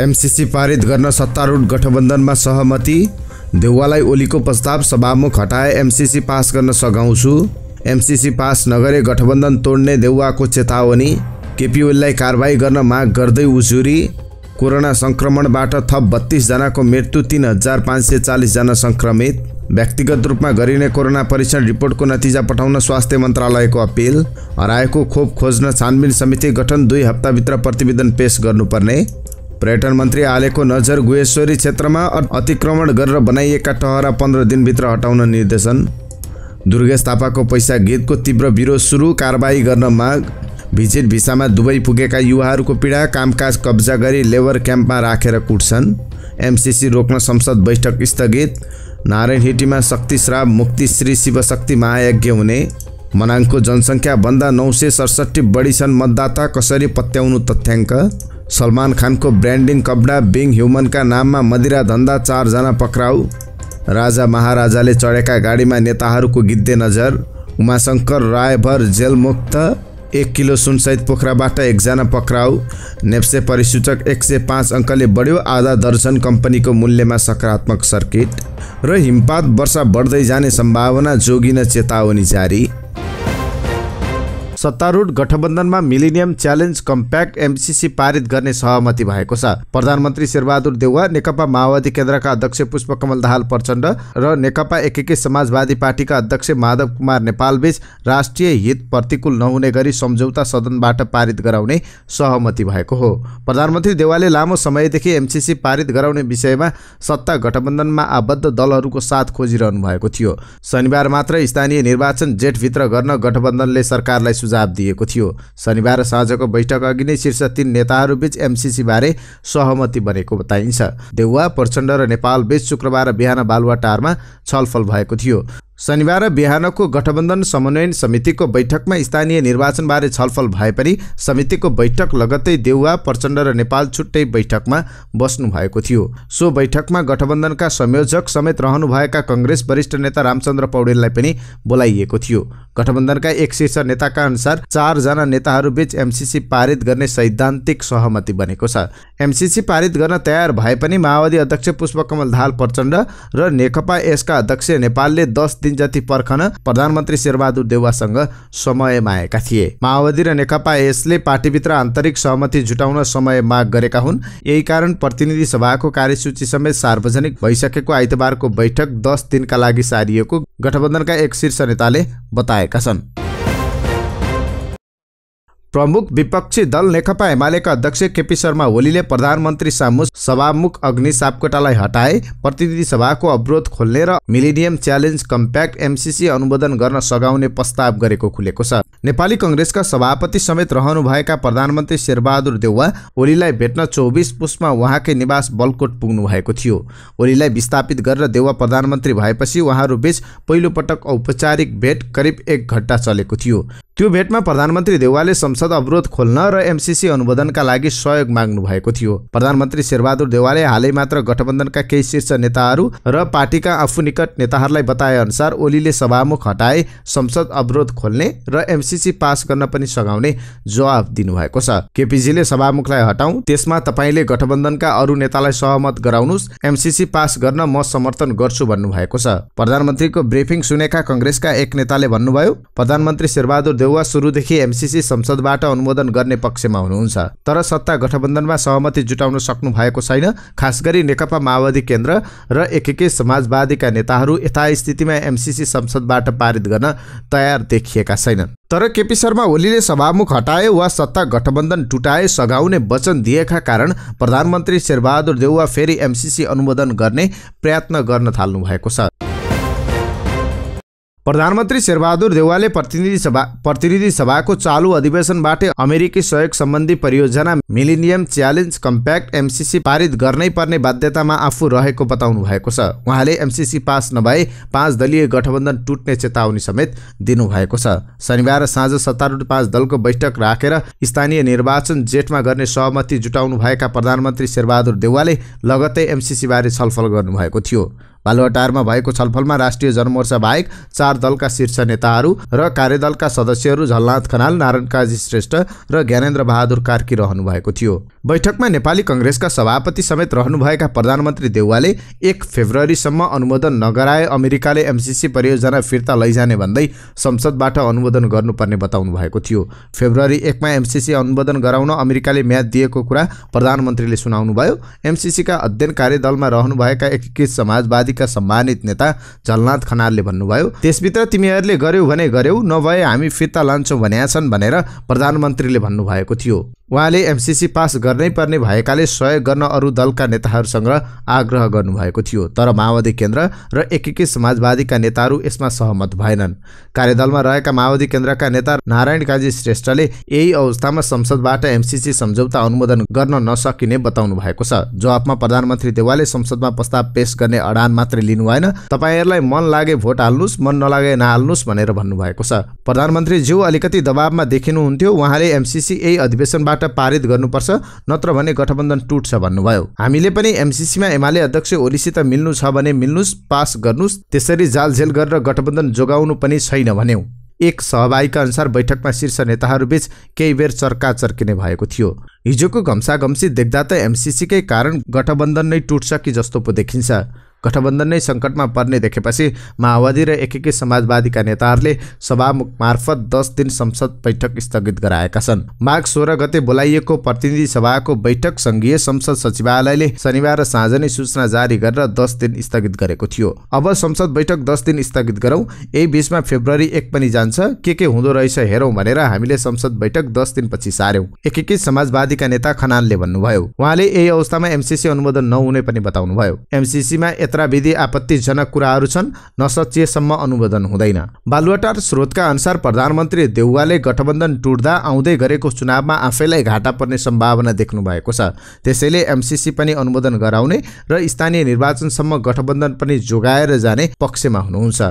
MCC पारित गर्न सत्तारूढ गठबन्धनमा सहमति देउवालाई ओलीको प्रस्ताव सभामुख हटाए एमसिसी पास गर्न सघाउँछु एमसिसी पास नगरे गठबन्धन तोड्ने देउवाको चेतावनी केपी ओलीलाई कारवाही गर्न माग गर्दै उजुरी कोरोना सङ्क्रमणबाट थप बत्तिसजनाको मृत्यु तिन हजार पाँच सय चालिसजना सङ्क्रमित व्यक्तिगत रूपमा गरिने कोरोना परीक्षण रिपोर्टको नतिजा पठाउन स्वास्थ्य मन्त्रालयको अपिल हराएको खोप खोज्न छानबिन समिति गठन दुई हप्ताभित्र प्रतिवेदन पेश गर्नुपर्ने पर्यटन मन्त्री आलेको नजर गुहेश्वरी क्षेत्रमा अतिक्रमण गरेर बनाइएका टहरा पन्ध्र दिनभित्र हटाउन निर्देशन दुर्गेश थापाको पैसा गीतको तीव्र विरोध सुरु कारवाही गर्न माग भिजिट भिसामा दुबई पुगेका युवाहरूको पीडा कामकाज कब्जा गरी लेबर क्याम्पमा राखेर कुट्छन् एमसिसी रोक्न संसद बैठक स्थगित नारायण हिटीमा शक्ति मुक्ति श्री शिवशक्ति महायज्ञ हुने मनाङको जनसङ्ख्याभन्दा नौ सय सडसठी बढी छन् मतदाता कसरी पत्याउनु तथ्याङ्क सलमान खानको ब्रान्डिङ कपडा बिङ ह्युमनका नाममा मदिरा धन्दा चारजना पक्राउ राजा महाराजाले चढेका गाडीमा नेताहरूको गिद्धे नजर उमाशङ्कर रायभर जेलमुक्त एक किलो सुनसहित पोखराबाट एकजना पक्राउ नेप्से परिसूचक एक सय पाँच अङ्कले बढ्यो आधा दर्जन कम्पनीको मूल्यमा सकारात्मक सर्किट र हिमपात वर्षा बढ्दै जाने सम्भावना जोगिन चेतावनी जारी सत्तारूढ गठबन्धनमा मिलिनियम च्यालेन्ज कम्प्याक्ट एमसिसी पारित गर्ने सहमति भएको छ प्रधानमन्त्री शेरबहादुर देउवा नेकपा माओवादी केन्द्रका अध्यक्ष पुष्पकमल दाहाल प्रचण्ड र नेकपा एकीकृत समाजवादी पार्टीका अध्यक्ष माधव कुमार नेपालबीच राष्ट्रिय हित प्रतिकूल नहुने गरी सम्झौता सदनबाट पारित गराउने सहमति भएको हो प्रधानमन्त्री देउवाले लामो समयदेखि एमसिसी पारित गराउने विषयमा सत्ता गठबन्धनमा आबद्ध दलहरूको साथ खोजिरहनु भएको थियो शनिबार मात्र स्थानीय निर्वाचन जेठभित्र गर्न गठबन्धनले सरकारलाई सुझाव सुझाव दिएको थियो शनिबार साँझको बैठक अघि नै शीर्ष तीन नेताहरूबीच एमसिसीबारे सहमति बनेको बताइन्छ देउवा प्रचण्ड र नेपालबीच शुक्रबार बिहान बालुवाटारमा छलफल भएको थियो शनिबार बिहानको गठबन्धन समन्वयन समितिको बैठकमा स्थानीय निर्वाचनबारे छलफल भए पनि समितिको बैठक लगत्तै देउवा प्रचण्ड र नेपाल छुट्टै बैठकमा बस्नुभएको थियो सो बैठकमा गठबन्धनका संयोजक समेत रहनुभएका कङ्ग्रेस वरिष्ठ नेता रामचन्द्र पौडेललाई पनि बोलाइएको थियो गठबन्धनका एक शीर्ष नेताका अनुसार चारजना नेताहरूबीच एमसिसी पारित गर्ने सैद्धान्तिक सहमति बनेको छ एमसिसी पारित गर्न तयार भए पनि माओवादी अध्यक्ष पुष्पकमल धाल प्रचण्ड र नेकपा यसका अध्यक्ष नेपालले दस दिन जति पर्खन प्रधानमन्त्री शेरबहादुर देवासँग समय मागेका थिए माओवादी र नेकपा यसले पार्टीभित्र आन्तरिक सहमति जुटाउन समय माग गरेका हुन् यही कारण प्रतिनिधि सभाको कार्यसूची समेत सार्वजनिक भइसकेको आइतबारको बैठक दस दिनका लागि सारिएको गठबन्धनका एक शीर्ष नेताले बताएका छन् प्रमुख विपक्षी दल नेकपा एमालेका अध्यक्ष केपी शर्मा ओलीले प्रधानमन्त्री सामु सभामुख अग्नि सापकोटालाई हटाए प्रतिनिधि सभाको अवरोध खोल्ने र मिलिनियम च्यालेन्ज कम्प्याक्ट एमसिसी अनुमोदन गर्न सघाउने प्रस्ताव गरेको खुलेको छ नेपाली कङ्ग्रेसका सभापति समेत रहनुभएका प्रधानमन्त्री शेरबहादुर देउवा ओलीलाई भेट्न चौबिस पुसमा उहाँकै निवास बलकोट पुग्नु भएको थियो ओलीलाई विस्थापित गरेर देउवा प्रधानमन्त्री भएपछि उहाँहरूबीच पहिलोपटक औपचारिक भेट करिब एक घण्टा चलेको थियो त्यो भेटमा प्रधानमन्त्री देउवाले संसद अवरोध खोल्न र एमसिसी अनुमोदनका लागि सहयोग माग्नु भएको थियो प्रधानमन्त्री शेरबहादुर देवालले हालै मात्र गठबन्धनका केही शीर्ष नेताहरू र पार्टीका आफू निकट नेताहरूलाई बताए अनुसार ओलीले सभामुख हटाए संसद अवरोध खोल्ने र एमसिसी पास गर्न पनि सघाउने जवाब दिनुभएको छ केपीजीले सभामुखलाई हटाउँ त्यसमा तपाईँले गठबन्धनका अरू नेतालाई सहमत गराउनुहोस् एमसिसी पास गर्न म समर्थन गर्छु भन्नुभएको छ प्रधानमन्त्रीको ब्रिफिङ सुनेका कङ्ग्रेसका एक नेताले भन्नुभयो प्रधानमन्त्री शेरबहादुर देउवा सुरुदेखि एमसिसी संसदबाट अनुमोदन गर्ने पक्षमा हुनुहुन्छ तर सत्ता गठबन्धनमा सहमति जुटाउन सक्नु भएको छैन खास नेकपा माओवादी केन्द्र र एकीकृत समाजवादीका नेताहरू यथास्थितिमा एमसिसी संसदबाट पारित गर्न तयार देखिएका छैनन् तर केपी शर्मा ओलीले सभामुख हटाए वा सत्ता गठबन्धन टुटाए सघाउने वचन दिएका कारण प्रधानमन्त्री शेरबहादुर देउवा फेरि एमसिसी अनुमोदन गर्ने प्रयत्न गर्न थाल्नु भएको छ प्रधानमन्त्री शेरबहादुर देवालले प्रतिनिधि सभा प्रतिनिधि सभाको चालु अधिवेशनबाटै अमेरिकी सहयोग सम्बन्धी परियोजना मिलिनियम च्यालेन्ज कम्प्याक्ट एमसिसी पारित गर्नै पर्ने बाध्यतामा आफू रहेको बताउनु भएको छ उहाँले एमसिसी पास नभए पाँच दलीय गठबन्धन टुट्ने चेतावनी समेत दिनुभएको छ शनिबार साँझ सत्तारूढ पाँच दलको बैठक राखेर स्थानीय निर्वाचन जेठमा गर्ने सहमति जुटाउनु भएका प्रधानमन्त्री शेरबहादुर देवालले लगतै एमसिसीबारे छलफल गर्नुभएको थियो बालुवाटारमा भएको छलफलमा राष्ट्रिय जनमोर्चा बाहेक चार दलका शीर्ष नेताहरू र कार्यदलका सदस्यहरू झलनाथ खनाल नारायण काजी श्रेष्ठ र ज्ञानेन्द्र बहादुर कार्की रहनु भएको थियो बैठकमा नेपाली कङ्ग्रेसका सभापति समेत रहनुभएका प्रधानमन्त्री देउवाले एक फेब्रुअरीसम्म अनुमोदन नगराए अमेरिकाले एमसिसी परियोजना फिर्ता लैजाने भन्दै संसदबाट अनुमोदन गर्नुपर्ने बताउनु भएको थियो फेब्रुअरी एकमा एमसिसी अनुमोदन गराउन अमेरिकाले म्याद दिएको कुरा प्रधानमन्त्रीले सुनाउनुभयो एमसिसीका अध्ययन कार्यदलमा रहनुभएका एकीकृत समाजवादी पार्टीका सम्मानित नेता झलनाथ खनालले भन्नुभयो त्यसभित्र तिमीहरूले गर्यौ भने गर्यौ नभए हामी फिर्ता लान्छौँ भन्या छन् भनेर प्रधानमन्त्रीले भन्नुभएको थियो उहाँले एमसिसी पास गर्नै पर्ने भएकाले सहयोग गर्न अरू दलका नेताहरूसँग आग्रह गर्नुभएको थियो तर माओवादी केन्द्र र एकीकृत समाजवादीका नेताहरू यसमा सहमत भएनन् कार्यदलमा रहेका माओवादी केन्द्रका नेता नारायण काजी श्रेष्ठले यही अवस्थामा संसदबाट एमसिसी सम्झौता अनुमोदन गर्न नसकिने बताउनु भएको छ जवाफमा प्रधानमन्त्री देवालले संसदमा प्रस्ताव पेश गर्ने अडान मात्रै लिनु भएन तपाईँहरूलाई मन लागे भोट हाल्नुहोस् मन नलागे नहाल्नुहोस् भनेर भन्नुभएको छ प्रधानमन्त्रीज्यू अलिकति दबावमा देखिनुहुन्थ्यो उहाँले एमसिसी यही अधिवेशनबाट सभाबाट पारित गर्नुपर्छ नत्र भने गठबन्धन टुट्छ भन्नुभयो हामीले पनि एमसिसीमा एमाले अध्यक्ष ओलीसित मिल्नु छ भने मिल्नुहोस् पास गर्नुहोस् त्यसरी जालझेल गरेर गठबन्धन जोगाउनु पनि छैन भन्यौँ एक सहभागीका अनुसार बैठकमा शीर्ष नेताहरूबीच केही बेर चर्का चर्किने भएको थियो हिजोको घम्सा घम्सी देख्दा त एमसिसीकै कारण गठबन्धन नै टुट्छ कि जस्तो पो देखिन्छ गठबन्धन नै सङ्कटमा पर्ने देखेपछि माओवादी र एकीकृत समाजवादीका नेताहरूले सभामुख मार्फत दस दिन संसद बैठक स्थगित गराएका छन् माघ सोह्र गते बोलाइएको प्रतिनिधि सभाको बैठक सङ्घीय संसद सचिवालयले शनिबार साँझ नै सूचना जारी गरेर दस दिन स्थगित गरेको थियो अब संसद बैठक दस दिन स्थगित गरौँ यही बिचमा फेब्रुअरी एक पनि जान्छ के के हुँदो रहेछ हेरौँ भनेर हामीले संसद बैठक दस दिनपछि सार्यौँ एकीकृत समाजवादीका नेता खनालले भन्नुभयो उहाँले यही अवस्थामा एमसिसी अनुमोदन नहुने पनि बताउनुभयो एमसिसीमा यात्राविधि आपत्तिजनक कुराहरू छन् नसचिएसम्म अनुमोदन हुँदैन बालुवाटार स्रोतका अनुसार प्रधानमन्त्री देउवाले गठबन्धन टुट्दा आउँदै गरेको चुनावमा आफैलाई घाटा पर्ने सम्भावना देख्नु भएको छ त्यसैले एमसिसी पनि अनुमोदन गराउने र स्थानीय निर्वाचनसम्म गठबन्धन पनि जोगाएर जाने पक्षमा हुनुहुन्छ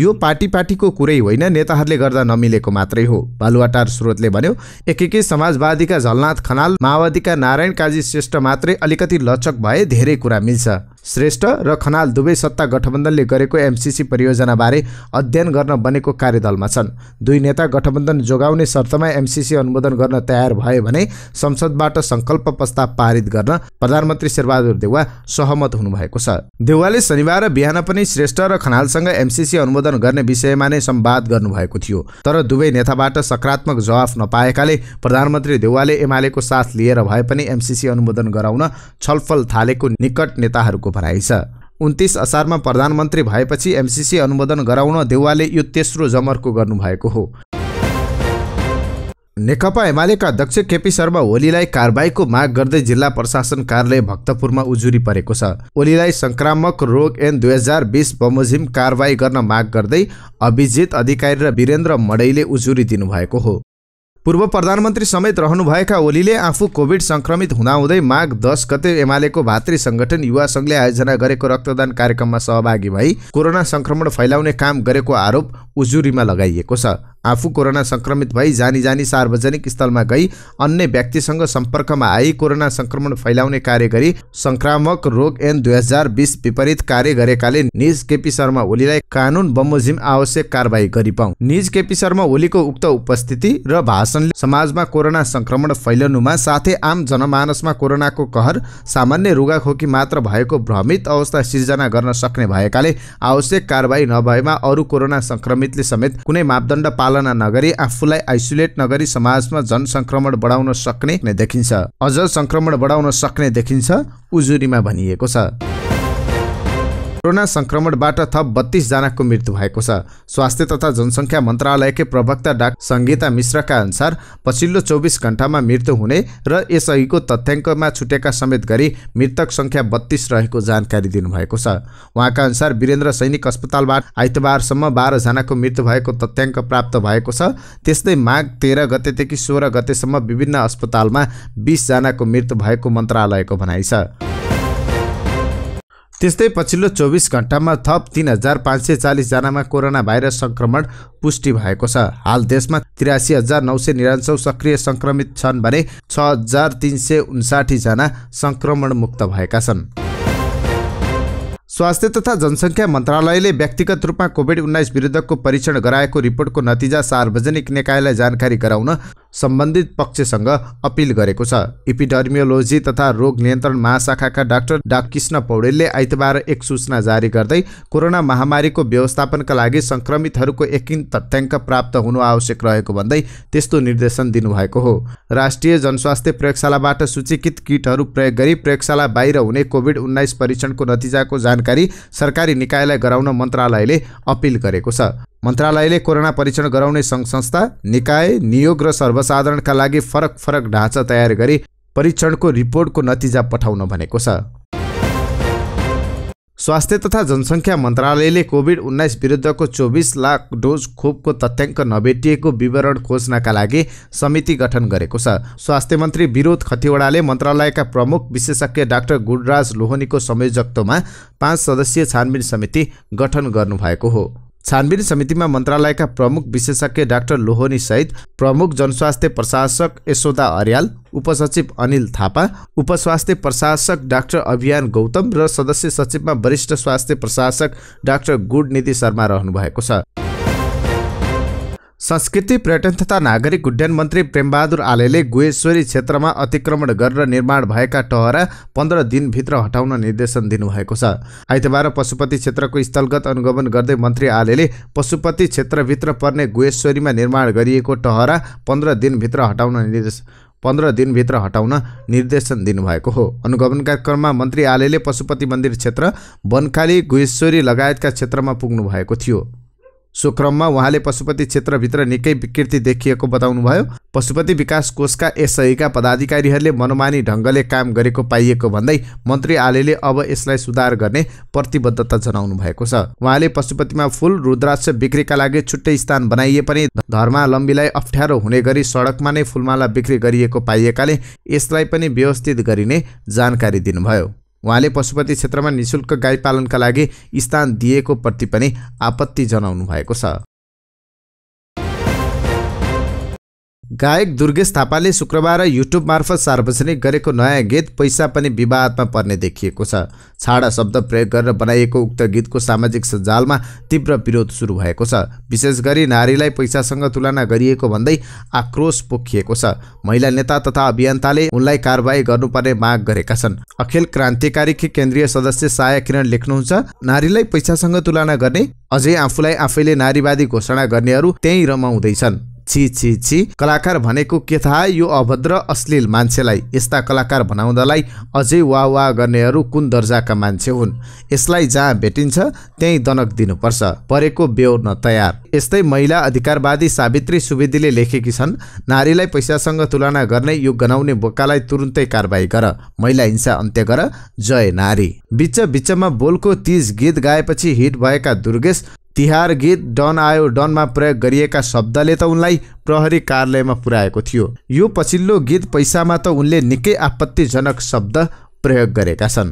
यो पार्टी पार्टीको कुरै होइन नेताहरूले गर्दा नमिलेको मात्रै हो बालुवाटार स्रोतले भन्यो एकीकृत समाजवादीका झलनाथ खनाल माओवादीका नारायण काजी श्रेष्ठ मात्रै अलिकति लचक भए धेरै कुरा मिल्छ श्रेष्ठ र खनाल दुवै सत्ता गठबन्धनले गरेको एमसिसी परियोजनाबारे अध्ययन गर्न बनेको कार्यदलमा छन् दुई नेता गठबन्धन जोगाउने शर्तमा एमसिसी अनुमोदन गर्न तयार भए भने संसदबाट सङ्कल्प प्रस्ताव पारित गर्न प्रधानमन्त्री शेरबहादुर देउवा सहमत हुनुभएको छ देउवाले शनिबार बिहान पनि श्रेष्ठ र खनालसँग एमसिसी अनुमोदन सम्बोधन गर्ने विषयमा नै सम्वाद गर्नुभएको थियो तर दुवै नेताबाट सकारात्मक जवाफ नपाएकाले प्रधानमन्त्री देउवाले एमालेको साथ लिएर भए पनि एमसिसी अनुमोदन गराउन छलफल थालेको निकट नेताहरूको भनाइ छ उन्तिस असारमा प्रधानमन्त्री भएपछि एमसिसी अनुमोदन गराउन देउवाले यो तेस्रो जमर्को गर्नुभएको हो नेकपा एमालेका अध्यक्ष केपी शर्मा ओलीलाई कारबाहीको माग गर्दै जिल्ला प्रशासन कार्यालय भक्तपुरमा उजुरी परेको छ ओलीलाई संक्रामक रोग एन दुई हजार बिस बमोजिम कारवाही गर्न माग गर्दै अभिजित अधिकारी र वीरेन्द्र मडैले उजुरी दिनुभएको हो पूर्व प्रधानमन्त्री समेत रहनुभएका ओलीले आफू कोभिड संक्रमित हुँदाहुँदै माघ दस गते एमालेको भातृ संगठन युवा सङ्घले आयोजना गरेको रक्तदान कार्यक्रममा सहभागी भई कोरोना संक्रमण फैलाउने काम गरेको आरोप उजुरीमा लगाइएको छ आफू कोरोना संक्रमित भई जानी जानी सार्वजनिक स्थलमा गई अन्य व्यक्तिसँग सम्पर्कमा आई कोरोना संक्रमण फैलाउने कार्य गरी संक्रामक रोग एन दुई हजार बिस विपरीत कार्य गरेकाले निज केपी शर्मा ओलीलाई कानून बमोजिम आवश्यक कारवाही गरी निज केपी शर्मा ओलीको उक्त उपस्थिति र भाषणले समाजमा कोरोना संक्रमण फैलनुमा साथै आम जनमानसमा कोरोनाको कहर सामान्य रुगाखोकी मात्र भएको भ्रमित अवस्था सिर्जना गर्न सक्ने भएकाले आवश्यक कारवाही नभएमा अरू कोरोना संक्रमितले समेत कुनै मापदण्ड पालना नगरी आफूलाई आइसोलेट नगरी समाजमा जनसङ्क्रमण बढाउन सक्ने देखिन्छ अझ संक्रमण बढाउन सक्ने देखिन्छ उजुरीमा भनिएको छ कोरोना संक्रमणबाट थप जनाको मृत्यु भएको छ स्वास्थ्य तथा जनसङ्ख्या मन्त्रालयकै प्रवक्ता डाक्टर सङ्गीता मिश्रका अनुसार पछिल्लो चौबिस घण्टामा मृत्यु हुने र यसअघिको तथ्याङ्कमा छुटेका समेत गरी मृतक सङ्ख्या बत्तीस रहेको जानकारी दिनुभएको छ उहाँका अनुसार वीरेन्द्र सैनिक अस्पतालबाट आइतबारसम्म बाह्रजनाको मृत्यु भएको तथ्याङ्क प्राप्त भएको छ त्यस्तै माघ तेह्र गतेदेखि सोह्र गतेसम्म विभिन्न अस्पतालमा बिसजनाको मृत्यु भएको मन्त्रालयको भनाइ छ त्यस्तै पछिल्लो चौबिस घण्टामा थप तिन हजार पाँच सय चालिसजनामा कोरोना भाइरस सङ्क्रमण पुष्टि भएको छ हाल देशमा त्रियासी हजार नौ सय निरान्सौ सक्रिय सङ्क्रमित छन् भने छ हजार तिन सय उन्साठीजना सङ्क्रमणमुक्त भएका छन् स्वास्थ्य तथा जनसङ्ख्या मन्त्रालयले व्यक्तिगत रूपमा कोभिड उन्नाइस विरुद्धको परीक्षण गराएको रिपोर्टको नतिजा सार्वजनिक निकायलाई जानकारी गराउन सम्बन्धित पक्षसँग अपिल गरेको छ इपिडर्मियोलोजी तथा रोग नियन्त्रण महाशाखाका डाक्टर डा कृष्ण पौडेलले आइतबार एक सूचना जारी गर्दै कोरोना महामारीको व्यवस्थापनका लागि सङ्क्रमितहरूको एकिन तथ्याङ्क प्राप्त हुनु आवश्यक रहेको भन्दै त्यस्तो निर्देशन दिनुभएको हो राष्ट्रिय जनस्वास्थ्य प्रयोगशालाबाट सूचीकृत किटहरू प्रयोग गरी प्रयोगशाला बाहिर हुने कोभिड उन्नाइस परीक्षणको नतिजाको जानकारी सरकारी निकायलाई गराउन मन्त्रालयले अपिल गरेको छ मन्त्रालयले कोरोना परीक्षण गराउने सङ्घ संस्था निकाय नियोग र सर्वसाधारणका लागि फरक फरक ढाँचा तयार गरी परीक्षणको रिपोर्टको नतिजा पठाउन भनेको छ स्वास्थ्य तथा जनसङ्ख्या मन्त्रालयले कोभिड उन्नाइस विरुद्धको चौबिस लाख डोज खोपको तथ्याङ्क नभेटिएको विवरण खोज्नका लागि समिति गठन गरेको छ स्वास्थ्य मन्त्री विरोध खतिवडाले मन्त्रालयका प्रमुख विशेषज्ञ डाक्टर गुडराज लोहनीको संयोजकत्वमा पाँच सदस्यीय छानबिन समिति गठन गर्नुभएको हो छानबिन समितिमा मन्त्रालयका प्रमुख विशेषज्ञ डाक्टर लोहोनी सहित प्रमुख जनस्वास्थ्य प्रशासक यशोदा अर्याल उपसचिव अनिल थापा उपस्वास्थ्य प्रशासक डाक्टर अभियान गौतम र सदस्य सचिवमा वरिष्ठ स्वास्थ्य प्रशासक डाक्टर गुडनिधि शर्मा रहनु भएको छ संस्कृति पर्यटन तथा नागरिक उड्डयन मन्त्री प्रेमबहादुर आलेले गुहेश्वरी क्षेत्रमा अतिक्रमण गरेर निर्माण भएका टहरा पन्ध्र दिनभित्र हटाउन निर्देशन दिनुभएको छ आइतबार पशुपति क्षेत्रको स्थलगत अनुगमन गर्दै मन्त्री आलेले पशुपति क्षेत्रभित्र पर्ने गुहेश्वरीमा निर्माण गरिएको टहरा पन्ध्र दिनभित्र हटाउन निर्देश पन्ध्र दिनभित्र हटाउन निर्देशन दिनुभएको हो अनुगमनका क्रममा मन्त्री आलेले पशुपति मन्दिर क्षेत्र बनखाली गुहेश्वरी लगायतका क्षेत्रमा पुग्नु भएको थियो सो क्रममा उहाँले पशुपति क्षेत्रभित्र निकै विकृति देखिएको बताउनुभयो पशुपति विकास कोषका एसआईका पदाधिकारीहरूले मनोमानी ढङ्गले काम गरेको पाइएको भन्दै मन्त्री आलेले अब यसलाई सुधार गर्ने प्रतिबद्धता जनाउनु भएको छ उहाँले पशुपतिमा फुल रुद्राक्ष बिक्रीका लागि छुट्टै स्थान बनाइए पनि धर्मावलम्बीलाई अप्ठ्यारो हुने गरी सडकमा नै फुलमाला बिक्री गरिएको पाइएकाले यसलाई पनि व्यवस्थित गरिने जानकारी दिनुभयो उहाँले पशुपति क्षेत्रमा निशुल्क गाई पालनका लागि स्थान दिएको प्रति पनि आपत्ति जनाउनु भएको छ गायक दुर्गेश थापाले शुक्रबार युट्युब मार्फत सार्वजनिक गरेको नयाँ गीत पैसा पनि विवादमा पर्ने देखिएको छ छाडा शब्द प्रयोग गरेर बनाइएको उक्त गीतको सामाजिक सञ्जालमा तीव्र विरोध सुरु भएको छ विशेष गरी नारीलाई पैसासँग तुलना गरिएको भन्दै आक्रोश पोखिएको छ महिला नेता तथा अभियन्ताले उनलाई कारवाही गर्नुपर्ने माग गरेका छन् अखिल क्रान्तिकारीकी केन्द्रीय सदस्य साया किरण लेख्नुहुन्छ नारीलाई पैसासँग तुलना गर्ने अझै आफूलाई आफैले नारीवादी घोषणा गर्नेहरू त्यहीँ रमाउँदैछन् छि छि छि कलाकार भनेको के थाहा यो अभद्र अश्लील मान्छेलाई यस्ता कलाकार भनाउँदालाई अझै वा वा गर्नेहरू कुन दर्जाका मान्छे हुन् यसलाई जहाँ भेटिन्छ त्यही दनक दिनुपर्छ परेको बेउ न तयार यस्तै महिला अधिकारवादी सावित्री सुवेदीले लेखेकी छन् नारीलाई पैसासँग तुलना गर्ने यो गनाउने बोकालाई तुरुन्तै कारवाही गर महिला हिंसा अन्त्य गर जय नारी बिच बिचमा बोलको तीज गीत गाएपछि हिट भएका दुर्गेश तिहार गीत डन आयो डनमा प्रयोग गरिएका शब्दले त उनलाई प्रहरी कार्यालयमा पुर्याएको थियो यो पछिल्लो गीत पैसामा त उनले निकै आपत्तिजनक शब्द प्रयोग गरेका छन्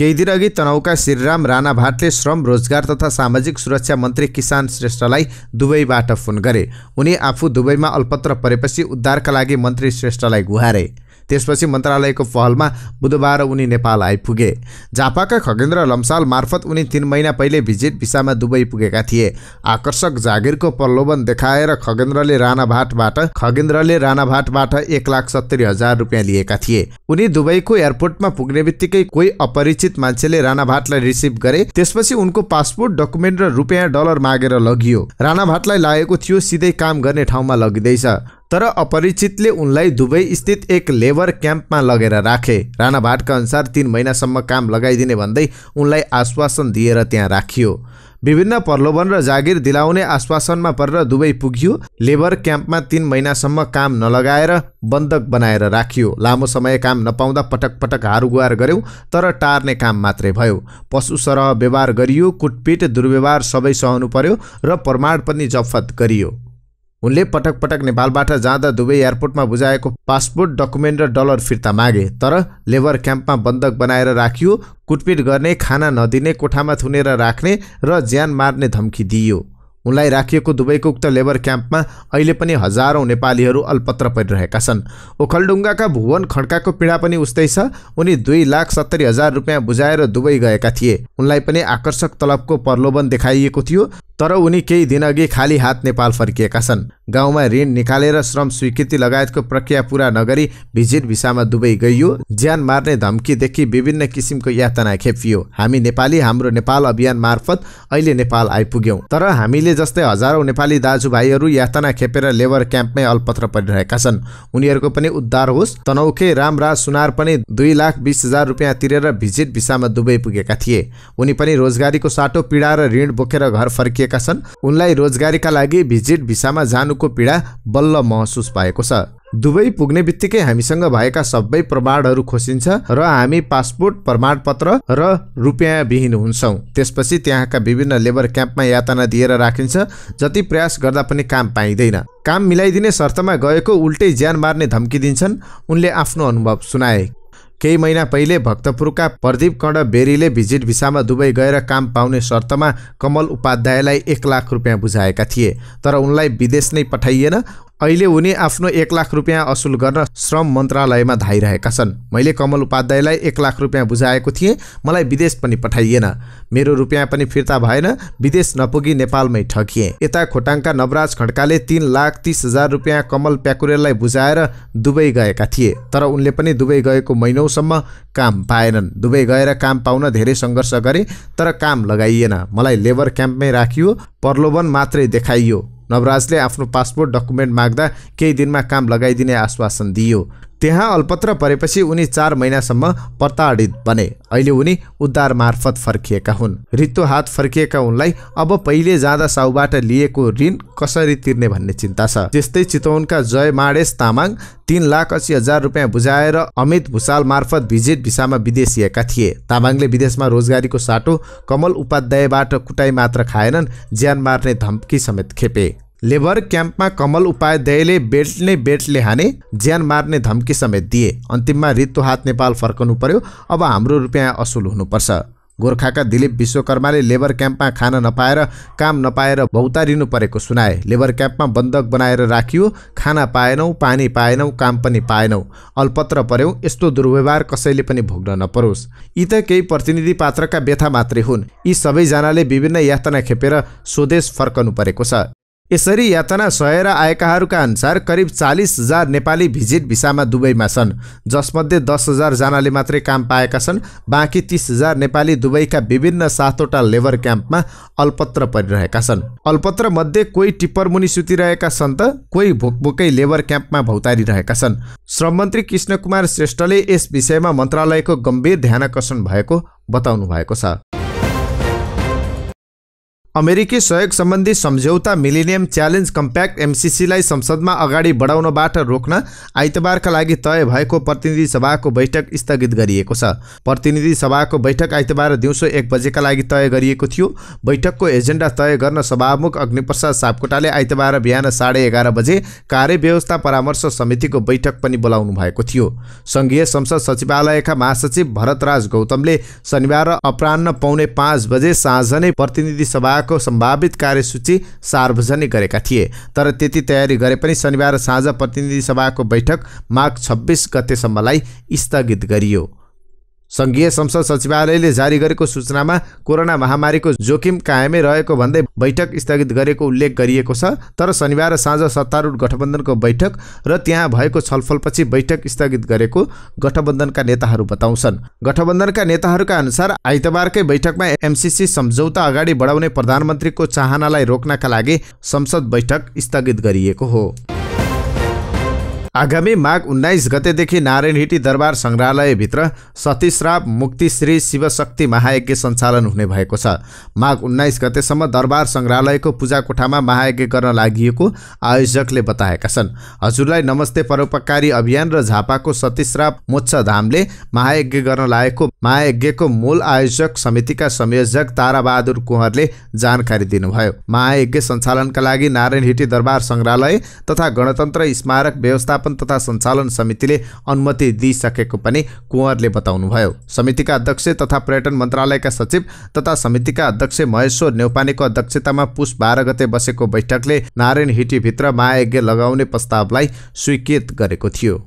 केही दिनअघि तनहुका श्रीराम राणाभाटले श्रम रोजगार तथा सामाजिक सुरक्षा मन्त्री किसान श्रेष्ठलाई दुबईबाट फोन गरे उनी आफू दुबईमा अल्पत्र परेपछि उद्धारका लागि मन्त्री श्रेष्ठलाई गुहारे त्यसपछि मन्त्रालयको पहलमा बुधबार उनी नेपाल आइपुगे झापाका खगेन्द्र लम्साल मार्फत उनी तिन महिना पहिले भिजिट भिसामा दुबई पुगेका थिए आकर्षक जागिरको प्रलोभन देखाएर खगेन्द्रले राणाभाटबाट खगेन्द्रले राणाभाटबाट एक लाख सत्तरी हजार रुपियाँ लिएका थिए उनी दुबईको एयरपोर्टमा पुग्ने बित्तिकै कोही अपरिचित मान्छेले राणाभाटलाई रिसिभ गरे त्यसपछि उनको पासपोर्ट डकुमेन्ट र रुपियाँ डलर मागेर लगियो राणाभाटलाई लागेको थियो सिधै काम गर्ने ठाउँमा लगिँदैछ तर अपरिचितले उनलाई दुबईस्थित एक लेबर क्याम्पमा लगेर राखे राणा भाटका अनुसार तिन महिनासम्म काम लगाइदिने भन्दै उनलाई आश्वासन दिएर त्यहाँ राखियो विभिन्न प्रलोभन र जागिर दिलाउने आश्वासनमा परेर दुबई पुगियो लेबर क्याम्पमा तिन महिनासम्म काम नलगाएर बन्दक बनाएर राखियो लामो समय काम नपाउँदा पटक पटक हारगुहार गऱ्यौँ तर टार्ने काम मात्रै भयो पशु सरह व्यवहार गरियो कुटपिट दुर्व्यवहार सबै सहनु पर्यो र प्रमाण पनि जफत गरियो उनले पटक पटक नेपालबाट जाँदा दुवै एयरपोर्टमा बुझाएको पासपोर्ट डकुमेन्ट र डलर फिर्ता मागे तर लेबर क्याम्पमा बन्धक बनाएर राखियो कुटपिट गर्ने खाना नदिने कोठामा थुनेर राख्ने र ज्यान मार्ने धम्की दिइयो उनलाई राखिएको दुबईको उक्त लेबर क्याम्पमा अहिले पनि हजारौँ नेपालीहरू अल्पत्र परिरहेका छन् ओखलडुङ्गाका भुवन खड्काको पीडा पनि उस्तै छ उनी दुई लाख सत्तरी हजार रुपियाँ बुझाएर दुबई गएका थिए उनलाई पनि आकर्षक तलबको प्रलोभन देखाइएको थियो तर उनी केही दिनअघि खाली हात नेपाल फर्किएका छन् गाउँमा ऋण निकालेर श्रम स्वीकृति लगायतको प्रक्रिया पुरा नगरी भिजिट भिसामा दुबई गइयो ज्यान मार्ने धम्कीदेखि विभिन्न किसिमको यातना खेपियो हामी नेपाली हाम्रो नेपाल अभियान मार्फत अहिले नेपाल आइपुग्यौँ तर हामीले जस्तै हजारौँ नेपाली दाजुभाइहरू यातना खेपेर लेबर क्याम्पमै अलपत्र परिरहेका छन् उनीहरूको पनि उद्धार होस् तनौखे रामराज सुनार पनि दुई लाख बिस हजार रुपियाँ तिरेर भिजिट भिसामा दुबई पुगेका थिए उनी पनि रोजगारीको साटो पीडा र ऋण बोकेर घर फर्किएका छन् उनलाई रोजगारीका लागि भिजिट भिसामा जानु जीवाणुको पीडा बल्ल महसुस भएको छ दुबई पुग्ने बित्तिकै हामीसँग भएका सबै प्रमाणहरू खोसिन्छ र हामी पासपोर्ट प्रमाणपत्र र रुपियाँ विहीन हुन्छौँ त्यसपछि त्यहाँका विभिन्न लेबर क्याम्पमा यातना दिएर राखिन्छ जति प्रयास गर्दा पनि काम पाइँदैन काम मिलाइदिने शर्तमा गएको उल्टै ज्यान मार्ने धम्की दिन्छन् उनले आफ्नो अनुभव सुनाए केही महिना पहिले भक्तपुरका प्रदीप कर्ण बेरीले भिजिट भिसामा दुबई गएर काम पाउने शर्तमा कमल उपाध्यायलाई एक लाख रुपियाँ बुझाएका थिए तर उनलाई विदेश नै पठाइएन अहिले उनी आफ्नो एक लाख रुपियाँ असुल गर्न श्रम मन्त्रालयमा धाइरहेका छन् मैले कमल उपाध्यायलाई एक लाख रुपियाँ बुझाएको थिएँ मलाई विदेश पनि पठाइएन मेरो रुपियाँ पनि फिर्ता भएन विदेश नपुगी नेपालमै ठकिएँ यता खोटाङका नवराज खड्काले तिन लाख तिस हजार रुपियाँ कमल प्याकुरेललाई बुझाएर दुबई गएका थिए तर उनले पनि दुबई गएको महिनौसम्म काम पाएनन् दुबई गएर काम पाउन धेरै सङ्घर्ष गरे तर काम लगाइएन मलाई लेबर क्याम्पमै राखियो प्रलोभन मात्रै देखाइयो नवराजले आफ्नो पासपोर्ट डकुमेन्ट माग्दा केही दिनमा काम लगाइदिने आश्वासन दियो त्यहाँ अल्पत्र परेपछि उनी चार महिनासम्म प्रताडित बने अहिले उनी उद्धार मार्फत फर्किएका हुन् रित्तो हात फर्किएका उनलाई अब पहिले जाँदा साउबाट लिएको ऋण कसरी तिर्ने भन्ने चिन्ता छ त्यस्तै चितवनका जय माडेस तामाङ तिन लाख अस्सी हजार रुपियाँ बुझाएर अमित भुसाल मार्फत भिजिट भिसामा विदेशिएका थिए तामाङले विदेशमा रोजगारीको साटो कमल उपाध्यायबाट कुटाई मात्र खाएनन् ज्यान मार्ने धम्की समेत खेपे लेबर क्याम्पमा कमल उपाध्यायले बेल्टले बेल्टले हाने ज्यान मार्ने धम्की समेत दिए अन्तिममा रितु हात नेपाल फर्कनु पर्यो अब हाम्रो रुपियाँ असुल हुनुपर्छ गोर्खाका दिलीप विश्वकर्माले लेबर क्याम्पमा खान नपाएर काम नपाएर भौतारिनु परेको सुनाए लेबर क्याम्पमा बन्धक बनाएर राखियो खाना पाएनौँ पानी पाएनौँ काम पनि पाएनौँ अल्पत्र पर्यौँ यस्तो दुर्व्यवहार कसैले पनि भोग्न नपरोस् यी त केही प्रतिनिधि पात्रका व्यथा मात्रै हुन् यी सबैजनाले विभिन्न यातना खेपेर स्वदेश फर्कनु परेको छ यसरी यातना सहेर आएकाहरूका अनुसार करिब चालिस हजार नेपाली भिजिट भिसामा दुबईमा छन् जसमध्ये दस हजारजनाले मात्रै काम पाएका छन् बाँकी तिस हजार नेपाली दुबईका विभिन्न सातवटा लेबर क्याम्पमा अल्पत्र परिरहेका छन् अल्पत्र मध्ये कोही टिप्परमुनि सुतिरहेका छन् त कोही भोकभोकै लेबर क्याम्पमा भौतारिरहेका छन् श्रम मन्त्री कृष्णकुमार श्रेष्ठले यस विषयमा मन्त्रालयको गम्भीर ध्यानकर्षण भएको बताउनु भएको छ अमेरिकी सहयोग सम्बन्धी सम्झौता मिलिनियम च्यालेन्ज कम्प्याक्ट एमसिसीलाई संसदमा अगाडि बढाउनबाट रोक्न आइतबारका लागि तय भएको प्रतिनिधि सभाको बैठक स्थगित गरिएको छ प्रतिनिधि सभाको बैठक आइतबार दिउँसो एक बजेका लागि तय गरिएको थियो बैठकको एजेन्डा तय गर्न सभामुख अग्निप्रसाद सापकोटाले आइतबार बिहान साढे एघार बजे कार्यव्यवस्था परामर्श समितिको बैठक पनि बोलाउनु भएको थियो सङ्घीय संसद सचिवालयका महासचिव भरतराज गौतमले शनिबार अपरान्न पाउने पाँच बजे साँझ नै प्रतिनिधि सभा को सम्भावित कार्यसूची सार्वजनिक गरेका थिए तर त्यति तयारी गरे पनि शनिबार साँझ प्रतिनिधि सभाको बैठक माघ छब्बिस गतेसम्मलाई स्थगित गरियो सङ्घीय संसद सचिवालयले जारी गरेको सूचनामा कोरोना महामारीको जोखिम कायमै रहेको भन्दै बैठक स्थगित गरेको उल्लेख गरिएको छ तर शनिबार साँझ सत्तारूढ गठबन्धनको बैठक र त्यहाँ भएको छलफलपछि बैठक स्थगित गरेको गठबन्धनका नेताहरू बताउँछन् गठबन्धनका नेताहरूका अनुसार आइतबारकै बैठकमा एमसिसी सम्झौता अगाडि बढाउने प्रधानमन्त्रीको चाहनालाई रोक्नका लागि संसद बैठक स्थगित गरिएको हो आगामी माघ उन्नाइस गतेदेखि नारायणहिटी दरबार सङ्ग्रहालयभित्र सतीश्राप मुक्तिश्री शिवशक्ति महायज्ञ सञ्चालन हुने भएको छ माघ उन्नाइस गतेसम्म दरबार सङ्ग्रहालयको पूजा कोठामा महायज्ञ गर्न लागि आयोजकले बताएका छन् हजुरलाई नमस्ते परोपकारी अभियान र झापाको सतीश्राप धामले महायज्ञ गर्न लागेको महायज्ञको मूल आयोजक समितिका संयोजक ताराबहादुर कुँवरले जानकारी दिनुभयो महायज्ञ सञ्चालनका लागि नारायणहिटी दरबार सङ्ग्रहालय तथा गणतन्त्र स्मारक व्यवस्था व्यवस्थापन तथा सञ्चालन समितिले अनुमति दिइसकेको पनि कुँवरले बताउनुभयो समितिका अध्यक्ष तथा पर्यटन मन्त्रालयका सचिव तथा समितिका अध्यक्ष महेश्वर नेौपानेको अध्यक्षतामा पुष बाह्र गते बसेको बैठकले नारायण हिटीभित्र महायज्ञ लगाउने प्रस्तावलाई स्वीकृत गरेको थियो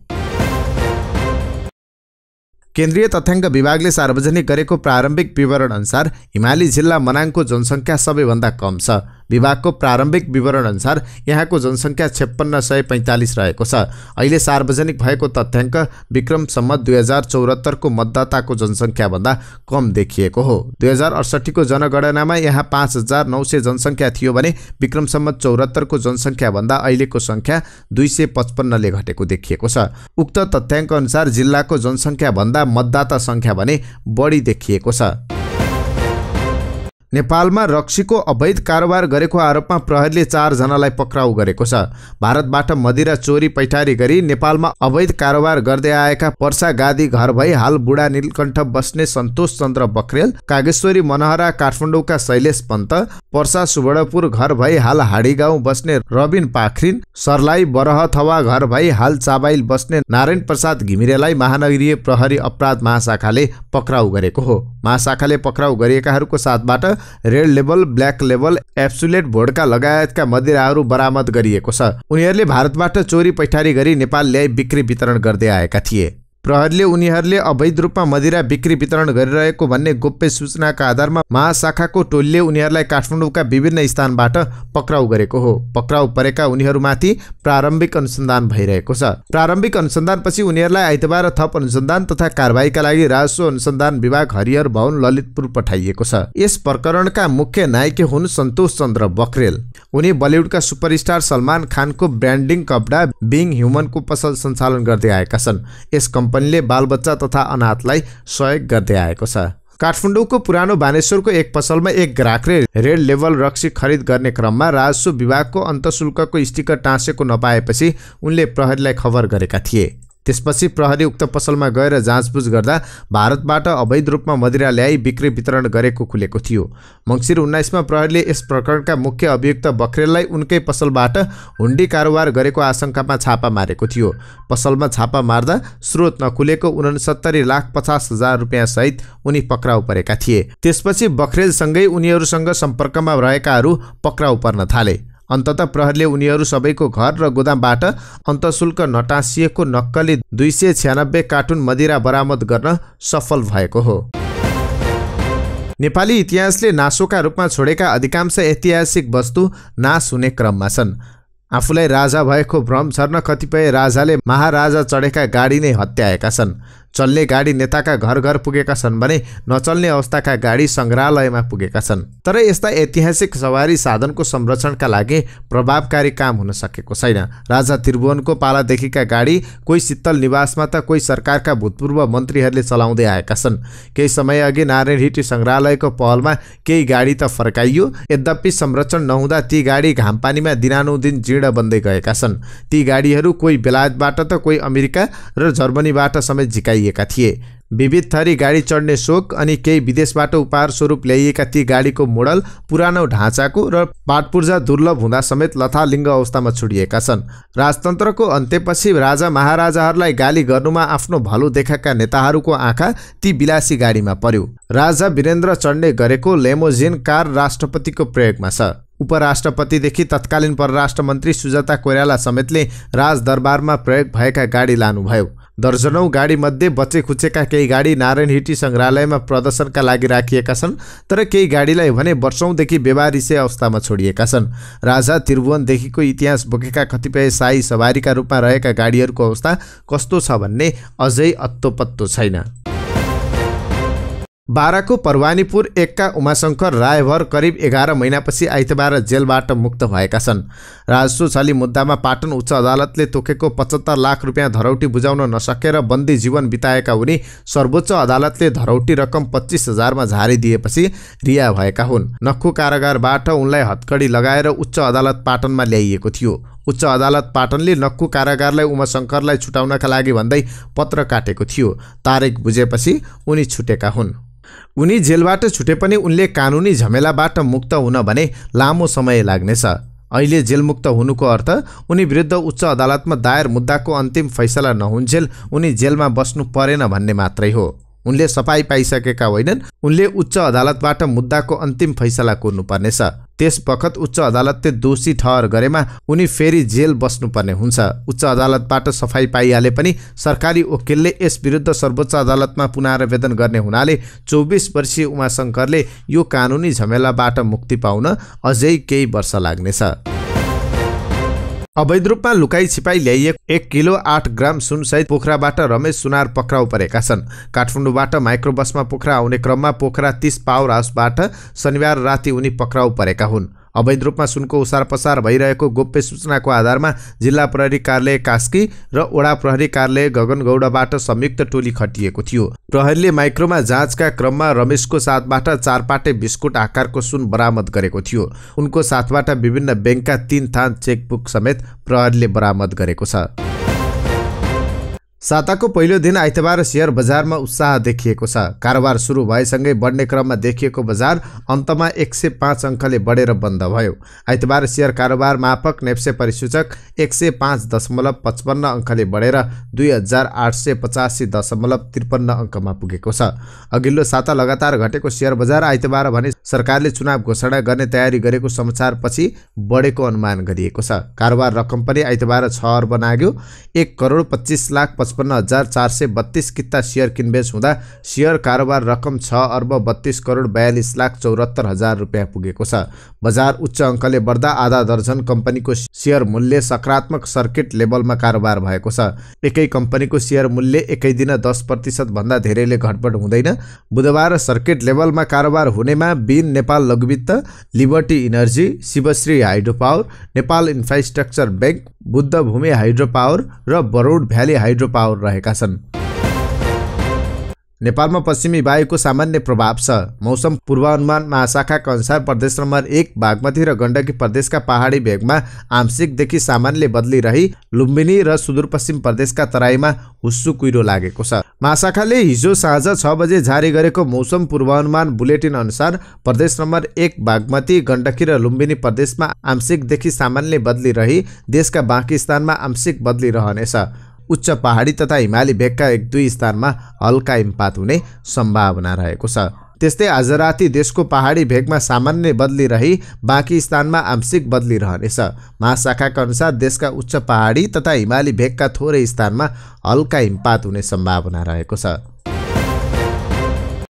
केन्द्रीय तथ्याङ्क विभागले सार्वजनिक गरेको प्रारम्भिक विवरण अनुसार हिमाली जिल्ला मनाङको जनसङ्ख्या सबैभन्दा कम छ विभागको प्रारम्भिक विवरणअनुसार यहाँको जनसङ्ख्या छप्पन्न सय पैँतालिस रहेको छ अहिले सार्वजनिक भएको तथ्याङ्क विक्रमसम्म दुई हजार चौहत्तरको मतदाताको जनसङ्ख्याभन्दा कम देखिएको हो दुई हजार अडसट्ठीको जनगणनामा यहाँ पाँच हजार नौ सय जनसङ्ख्या थियो भने विक्रमसम्म चौहत्तरको जनसङ्ख्याभन्दा अहिलेको सङ्ख्या दुई सय पचपन्नले घटेको देखिएको छ उक्त तथ्याङ्क अनुसार जिल्लाको जनसङ्ख्याभन्दा मतदाता सङ्ख्या भने बढी देखिएको छ नेपालमा रक्सीको अवैध कारोबार गरेको आरोपमा प्रहरीले चारजनालाई पक्राउ गरेको छ भारतबाट मदिरा चोरी पैठारी गरी नेपालमा अवैध कारोबार गर्दै आएका पर्सा गादी घर भई हाल बुढा नीलकण्ठ बस्ने सन्तोष चन्द्र बखरेल कागेश्वरी मनहरा काठमाडौँका शैलेश पन्त पर्सा सुवर्णपुर घर भई हाल हाडीगाउँ बस्ने रबिन पाखरिन सर्लाई बरहथवा घर भई हाल चाबाइल बस्ने नारायण प्रसाद घिमिरेलाई महानगरीय प्रहरी अपराध महाशाखाले पक्राउ गरेको हो महाशाखाले पक्राउ गरिएकाहरूको साथबाट रेड लेभल ब्ल्याक लेभल एप्सुलेट भोडका लगायतका मदिराहरू बरामद गरिएको छ उनीहरूले भारतबाट चोरी पैठारी गरी नेपाल ल्याई बिक्री वितरण गर्दै आएका थिए प्रहरीले उनीहरूले अवैध रूपमा मदिरा बिक्री वितरण गरिरहेको भन्ने गोप्य सूचनाका आधारमा महाशाखाको टोलीले उनीहरूलाई काठमाडौँका विभिन्न स्थानबाट पक्राउ गरेको हो पक्राउ परेका उनीहरूमाथि प्रारम्भिक अनुसन्धान भइरहेको छ प्रारम्भिक अनुसन्धानपछि उनीहरूलाई आइतबार थप अनुसन्धान तथा कारवाहीका लागि राजस्व अनुसन्धान विभाग हरिहर भवन ललितपुर पठाइएको छ यस प्रकरणका मुख्य नायक हुन् सन्तोष चन्द्र बखरेल उनी बलिउडका सुपरस्टार सलमान खानको ब्रान्डिङ कपडा बिङ ह्युमनको पसल सञ्चालन गर्दै आएका छन् यस कम्पनी कम्पनीले बालबच्चा तथा अनाथलाई सहयोग गर्दै आएको छ काठमाडौँको पुरानो बानेश्वरको एक पसलमा एक ग्राहकले रेड लेभल रक्सी खरिद गर्ने क्रममा राजस्व विभागको अन्तशुल्कको स्टिकर टाँसेको नपाएपछि उनले प्रहरीलाई खबर गरेका थिए त्यसपछि प्रहरी उक्त पसलमा गएर जाँचबुझ गर्दा भारतबाट अवैध रूपमा मदिरा ल्याई बिक्री वितरण गरेको खुलेको थियो मङ्सिर उन्नाइसमा प्रहरीले यस प्रकरणका मुख्य अभियुक्त बखरेललाई उनकै पसलबाट हुन्डी कारोबार गरेको आशंकामा छापा मारेको थियो पसलमा छापा मार्दा स्रोत नखुलेको उनसत्तरी लाख पचास हजार रुपियाँसहित उनी पक्राउ परेका थिए त्यसपछि बखरेलसँगै उनीहरूसँग सम्पर्कमा रहेकाहरू पक्राउ पर्न थाले अन्तत प्रहरले उनीहरू सबैको घर र गोदामबाट अन्तशुल्क नटाँसिएको नक्कली दुई सय छ्यानब्बे कार्टुन मदिरा बरामद गर्न सफल भएको हो नेपाली इतिहासले नासोका रूपमा छोडेका अधिकांश ऐतिहासिक वस्तु नाश हुने क्रममा छन् आफूलाई राजा भएको भ्रम छर्न कतिपय राजाले महाराजा चढेका गाडी नै हत्याएका छन् चल्ने गाडी नेताका घर घर पुगेका छन् भने नचल्ने अवस्थाका गाडी सङ्ग्रहालयमा पुगेका छन् तर यस्ता ऐतिहासिक सवारी साधनको संरक्षणका लागि प्रभावकारी काम हुन सकेको छैन राजा त्रिभुवनको पालादेखिका गाडी कोही शीतल निवासमा त कोही सरकारका भूतपूर्व मन्त्रीहरूले चलाउँदै आएका छन् केही समयअघि नारायण हिटी सङ्ग्रहालयको पहलमा केही गाडी त फर्काइयो यद्यपि संरक्षण नहुँदा ती गाडी घामपानीमा दिनानुदिन जीर्ण बन्दै गएका छन् ती गाडीहरू कोही बेलायतबाट त कोही अमेरिका र जर्मनीबाट समेत झिकाइ ल्याइएका थिए विविध थरी गाडी चढ्ने सोख अनि केही विदेशबाट उपहार स्वरूप ल्याइएका ती गाडीको मोडल पुरानो ढाँचाको र पाटपूर्जा दुर्लभ हुँदा समेत लथालिङ्ग अवस्थामा छोडिएका छन् राजतन्त्रको अन्त्यपछि राजा महाराजाहरूलाई गाली गर्नुमा आफ्नो भलो देखाएका नेताहरूको आँखा ती विलासी गाडीमा पर्यो राजा वीरेन्द्र चढ्ने गरेको लेमोजिन कार राष्ट्रपतिको प्रयोगमा छ उपराष्ट्रपतिदेखि तत्कालीन परराष्ट्र मन्त्री सुजाता कोइराला समेतले राजदरबारमा प्रयोग भएका गाडी लानुभयो दर्जनौँ गाडीमध्ये बचेखुचेका केही गाडी नारायण हिटी सङ्ग्रहालयमा प्रदर्शनका लागि राखिएका छन् तर केही गाडीलाई भने वर्षौँदेखि व्यवहारिसे अवस्थामा छोडिएका छन् राजा त्रिभुवनदेखिको इतिहास बोकेका कतिपय साई सवारीका रूपमा रहेका गाडीहरूको अवस्था कस्तो छ भन्ने अझै अत्तोपत्तो छैन बाह्रको परवानीपुर एकका उमाशङ्कर रायभर करिब एघार महिनापछि आइतबार जेलबाट मुक्त भएका छन् राजस्व छली मुद्दामा पाटन उच्च अदालतले तोकेको पचहत्तर लाख रुपियाँ धरौटी बुझाउन नसकेर बन्दी जीवन बिताएका उनी सर्वोच्च अदालतले धरौटी रकम पच्चिस हजारमा झारिदिएपछि रिहा भएका हुन् नक्खु कारागारबाट उनलाई हत्कडी लगाएर उच्च अदालत पाटनमा ल्याइएको थियो उच्च अदालत पाटनले नक्कु कारागारलाई उमाशङ्करलाई छुटाउनका लागि भन्दै पत्र काटेको थियो तारिक बुझेपछि उनी छुटेका हुन् उनी जेलबाट छुटे पनि उनले कानुनी झमेलाबाट मुक्त हुन भने लामो समय लाग्नेछ अहिले जेलमुक्त हुनुको अर्थ उनी विरुद्ध उच्च अदालतमा दायर मुद्दाको अन्तिम फैसला नहुन्जेल उनी जेलमा बस्नु परेन भन्ने मात्रै हो उनले सफाई पाइसकेका होइनन् उनले उच्च अदालतबाट मुद्दाको अन्तिम फैसला कुर्नुपर्नेछ त्यस बखत उच्च अदालतले दोषी ठहर गरेमा उनी फेरि जेल बस्नुपर्ने हुन्छ उच्च अदालतबाट सफाई पाइहाले पनि सरकारी वकिलले यस विरुद्ध सर्वोच्च अदालतमा पुनरावेदन गर्ने हुनाले चौबिस वर्षीय उमाशङ्करले यो कानुनी झमेलाबाट मुक्ति पाउन अझै केही वर्ष लाग्नेछ अवैध रूपमा लुकाई छिपाई ल्याइएको एक किलो आठ ग्राम सुनसहित पोखराबाट रमेश सुनार पक्राउ परेका छन् काठमाडौँबाट माइक्रोबसमा बसमा पोखरा आउने क्रममा पोखरा तिस पावर हाउसबाट शनिबार राति उनी पक्राउ परेका हुन् अवैध रूपमा सुनको उसार पसार भइरहेको गोप्य सूचनाको आधारमा जिल्ला प्रहरी कार्यालय कास्की र ओडा प्रहरी कार्यालय गगनगौडाबाट संयुक्त टोली खटिएको थियो प्रहरीले माइक्रोमा जाँचका क्रममा रमेशको साथबाट चारपाटे बिस्कुट आकारको सुन बरामद गरेको थियो उनको साथबाट विभिन्न ब्याङ्कका तीन थान चेकबुक समेत प्रहरीले बरामद गरेको छ साताको पहिलो दिन आइतबार सेयर बजारमा उत्साह देखिएको छ कारोबार सुरु भएसँगै बढ्ने क्रममा देखिएको बजार अन्तमा एक सय पाँच अङ्कले बढेर बन्द भयो आइतबार सेयर कारोबार मापक नेप्से परिसूचक एक सय पाँच दशमलव पचपन्न अङ्कले बढेर दुई हजार आठ सय पचासी दशमलव त्रिपन्न अङ्कमा पुगेको छ अघिल्लो साता लगातार घटेको सेयर बजार आइतबार भने सरकारले चुनाव घोषणा गर्ने तयारी गरेको समाचारपछि बढेको अनुमान गरिएको छ कारोबार रकम पनि आइतबार छ अर्ब नाग्यो एक करोड पच्चिस लाख पचपन्न हजार चार सय बत्तिस किता सेयर किनबेच हुँदा सेयर कारोबार रकम छ अर्ब बत्तिस करोड बयालिस लाख चौरात्तर हजार रुपियाँ पुगेको छ बजार उच्च अङ्कले बढ्दा आधा दर्जन कम्पनीको सेयर मूल्य सकारात्मक सर्किट लेभलमा कारोबार भएको छ एकै कम्पनीको सेयर मूल्य एकै दिन दस प्रतिशतभन्दा धेरैले घटबड हुँदैन बुधबार सर्किट लेभलमा कारोबार हुनेमा बिन नेपाल लघुवित्त Liberty Energy Shivashree hydro power Nepal infrastructure bank Buddhabhumi hydro power र बरोड भ्याली हाइड्रो पावर प्रभाव रहेका छन् नेपालमा पश्चिमी वायुको सामान्य प्रभाव छ मौसम पूर्वानुमान महाशाखाका अनुसार प्रदेश नम्बर एक बागमती र गण्डकी प्रदेशका पहाडी भेगमा आंशिकदेखि सामान्य बदली रही लुम्बिनी र सुदूरपश्चिम प्रदेशका तराईमा हुस्सु कुहिरो लागेको छ महाशाखाले हिजो साँझ छ बजे जारी गरेको मौसम पूर्वानुमान बुलेटिन अनुसार प्रदेश नम्बर एक बागमती गण्डकी र लुम्बिनी प्रदेशमा आंशिकदेखि सामान्य बदली रही देशका बाँकी स्थानमा आंशिक बदली रहनेछ उच्च पहाडी तथा हिमाली भेगका एक दुई स्थानमा हल्का हिमपात हुने सम्भावना रहेको छ त्यस्तै आज राति देशको पहाडी भेगमा सामान्य बदली रही बाँकी स्थानमा आंशिक बदली रहनेछ महाशाखाका अनुसार देशका उच्च पहाडी तथा हिमाली भेगका थोरै स्थानमा हल्का हिमपात हुने सम्भावना रहेको छ